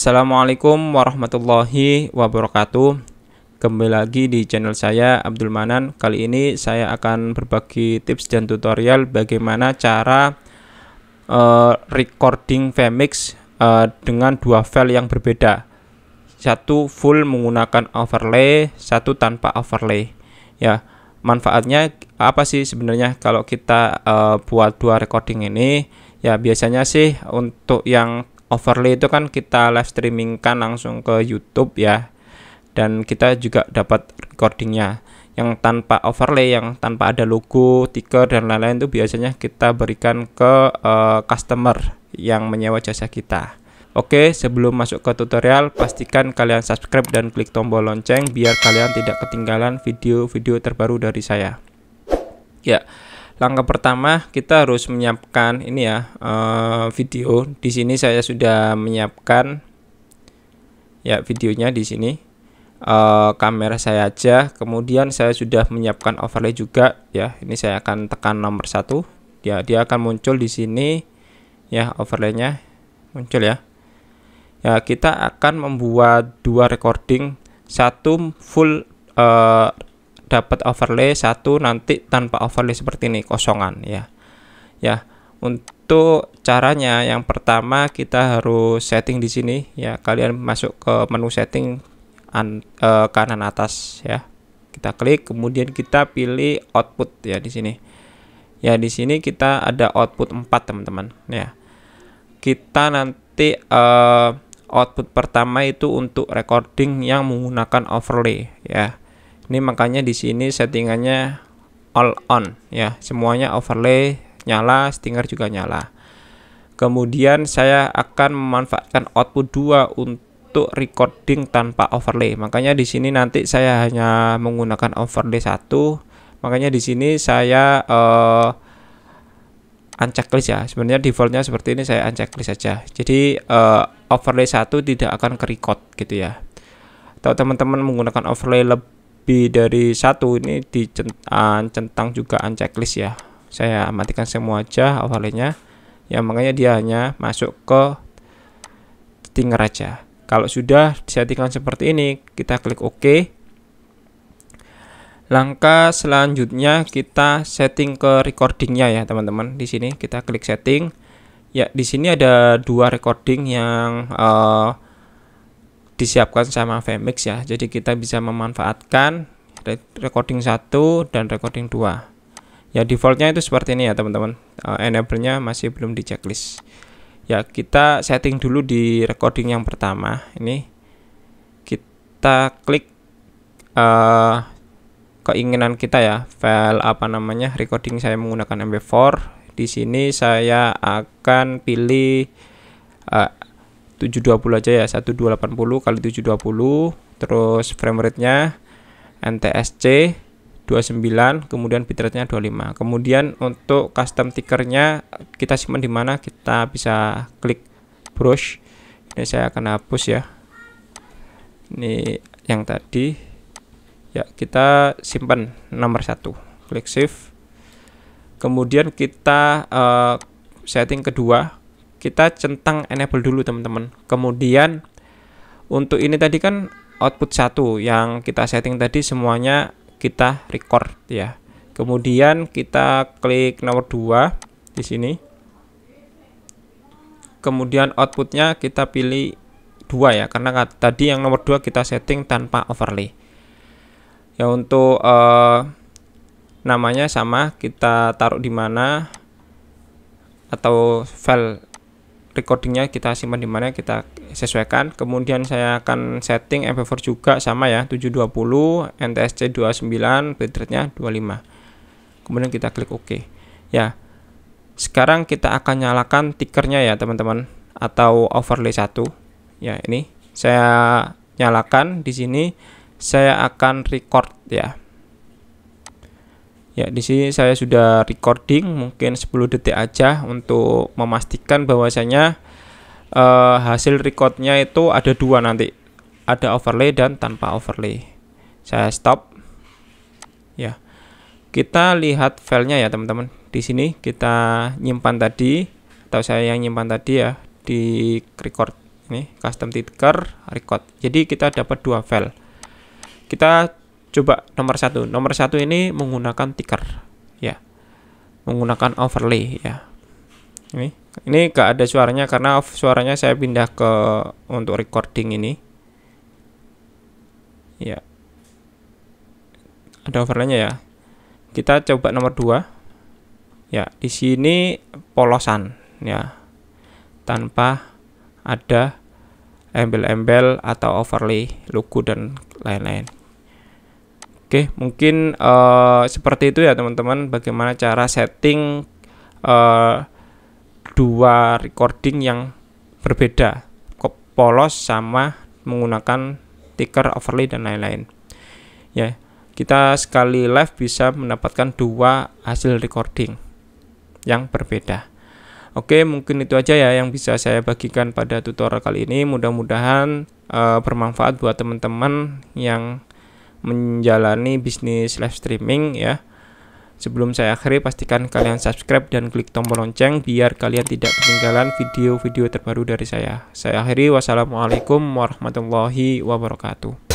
Assalamualaikum warahmatullahi wabarakatuh Kembali lagi di channel saya Abdul Manan Kali ini saya akan berbagi tips dan tutorial bagaimana cara uh, recording VMix uh, eh, dengan dua file yang berbeda Satu full menggunakan overlay, satu tanpa overlay Ya, manfaatnya apa sih sebenarnya kalau kita uh, buat dua recording ini ya biasanya sih untuk yang overlay itu kan kita live streamingkan langsung ke YouTube ya dan kita juga dapat recordingnya yang tanpa overlay yang tanpa ada logo ticker dan lain-lain itu biasanya kita berikan ke uh, customer yang menyewa jasa kita Oke, sebelum masuk ke tutorial, pastikan kalian subscribe dan klik tombol lonceng biar kalian tidak ketinggalan video-video terbaru dari saya. Ya, langkah pertama kita harus menyiapkan ini ya eh, video di sini saya sudah menyiapkan ya videonya di sini eh, kamera saya aja kemudian saya sudah menyiapkan overlay juga ya ini saya akan tekan nomor satu ya dia akan muncul di sini ya overlaynya muncul ya ya kita akan membuat dua recording satu full eh, dapat overlay satu nanti tanpa overlay seperti ini kosongan ya ya untuk caranya yang pertama kita harus setting di sini ya kalian masuk ke menu setting an, e, kanan atas ya kita klik kemudian kita pilih output ya di sini ya di sini kita ada output 4 teman-teman ya kita nanti e, output pertama itu untuk recording yang menggunakan overlay ya ini makanya di sini settingannya all on ya semuanya overlay nyala stinger juga nyala kemudian saya akan memanfaatkan output 2 untuk recording tanpa overlay makanya di sini nanti saya hanya menggunakan overlay satu. makanya di sini saya eh, unchecklist ya sebenarnya defaultnya seperti ini saya unchecklist saja jadi uh, overlay satu tidak akan ke record gitu ya atau teman-teman menggunakan overlay lebih lebih dari satu ini di ah, centang, juga unchecklist ya saya matikan semua aja awalnya ya makanya dia hanya masuk ke tinggal aja kalau sudah settingan seperti ini kita klik OK langkah selanjutnya kita setting ke recordingnya ya teman-teman di sini kita klik setting ya di sini ada dua recording yang uh, disiapkan sama VMix ya. Jadi kita bisa memanfaatkan recording 1 dan recording 2. Ya defaultnya itu seperti ini ya teman-teman. Uh, Enable-nya masih belum di checklist. Ya kita setting dulu di recording yang pertama. Ini kita klik uh, keinginan kita ya file apa namanya recording saya menggunakan mp4 di sini saya akan pilih uh, 720 aja ya 1280 kali 720 terus frame rate-nya NTSC 29 kemudian bitrate-nya 25 kemudian untuk custom ticker kita simpan di mana kita bisa klik brush ini saya akan hapus ya ini yang tadi ya kita simpan nomor satu klik save kemudian kita uh, setting kedua kita centang enable dulu teman-teman kemudian untuk ini tadi kan output satu yang kita setting tadi semuanya kita record ya kemudian kita klik nomor 2 di sini kemudian outputnya kita pilih dua ya karena tadi yang nomor 2 kita setting tanpa overlay ya untuk eh, namanya sama kita taruh di mana atau file recordingnya kita simpan di mana kita sesuaikan kemudian saya akan setting MP4 juga sama ya 720 NTSC 29 bitrate nya 25 kemudian kita klik OK ya sekarang kita akan nyalakan tickernya ya teman-teman atau overlay 1 ya ini saya nyalakan di sini saya akan record ya Ya, di sini saya sudah recording mungkin 10 detik aja untuk memastikan bahwasanya uh, hasil recordnya itu ada dua nanti. Ada overlay dan tanpa overlay. Saya stop. Ya. Kita lihat filenya ya, teman-teman. Di sini kita nyimpan tadi atau saya yang nyimpan tadi ya di record ini custom ticker record. Jadi kita dapat dua file. Kita coba nomor satu nomor satu ini menggunakan ticker ya menggunakan overlay ya ini ini gak ada suaranya karena suaranya saya pindah ke untuk recording ini ya ada overlaynya ya kita coba nomor dua ya di sini polosan ya tanpa ada embel-embel atau overlay logo dan lain-lain Oke, mungkin uh, seperti itu ya teman-teman bagaimana cara setting uh, dua recording yang berbeda, polos sama menggunakan ticker overlay dan lain-lain. Ya, kita sekali live bisa mendapatkan dua hasil recording yang berbeda. Oke, mungkin itu aja ya yang bisa saya bagikan pada tutorial kali ini. Mudah-mudahan uh, bermanfaat buat teman-teman yang menjalani bisnis live streaming ya. Sebelum saya akhiri, pastikan kalian subscribe dan klik tombol lonceng biar kalian tidak ketinggalan video-video terbaru dari saya. Saya akhiri, wassalamualaikum warahmatullahi wabarakatuh.